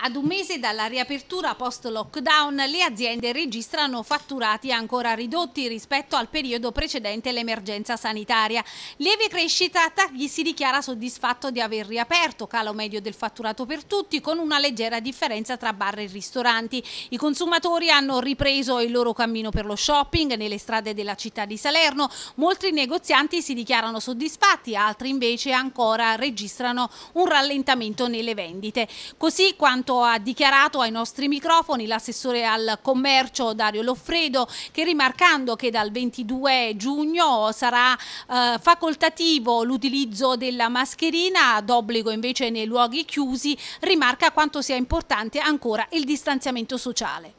Ad un mese dalla riapertura post-lockdown le aziende registrano fatturati ancora ridotti rispetto al periodo precedente l'emergenza sanitaria. Lieve crescita Tagli si dichiara soddisfatto di aver riaperto, calo medio del fatturato per tutti con una leggera differenza tra bar e ristoranti. I consumatori hanno ripreso il loro cammino per lo shopping nelle strade della città di Salerno, molti negozianti si dichiarano soddisfatti, altri invece ancora registrano un rallentamento nelle vendite. Così quanto quanto ha dichiarato ai nostri microfoni l'assessore al commercio Dario Loffredo che rimarcando che dal 22 giugno sarà eh, facoltativo l'utilizzo della mascherina d'obbligo invece nei luoghi chiusi rimarca quanto sia importante ancora il distanziamento sociale.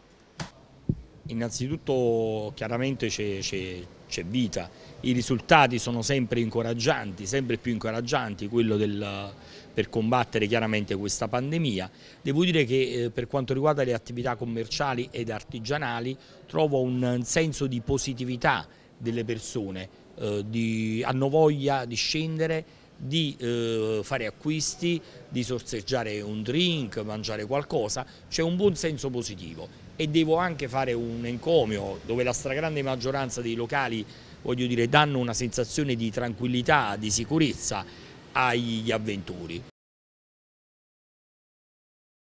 Innanzitutto chiaramente c'è vita, i risultati sono sempre incoraggianti, sempre più incoraggianti, quello del, per combattere chiaramente questa pandemia. Devo dire che eh, per quanto riguarda le attività commerciali ed artigianali trovo un senso di positività delle persone, eh, di, hanno voglia di scendere di eh, fare acquisti, di sorseggiare un drink, mangiare qualcosa, c'è un buon senso positivo e devo anche fare un encomio dove la stragrande maggioranza dei locali voglio dire, danno una sensazione di tranquillità, di sicurezza agli avventori.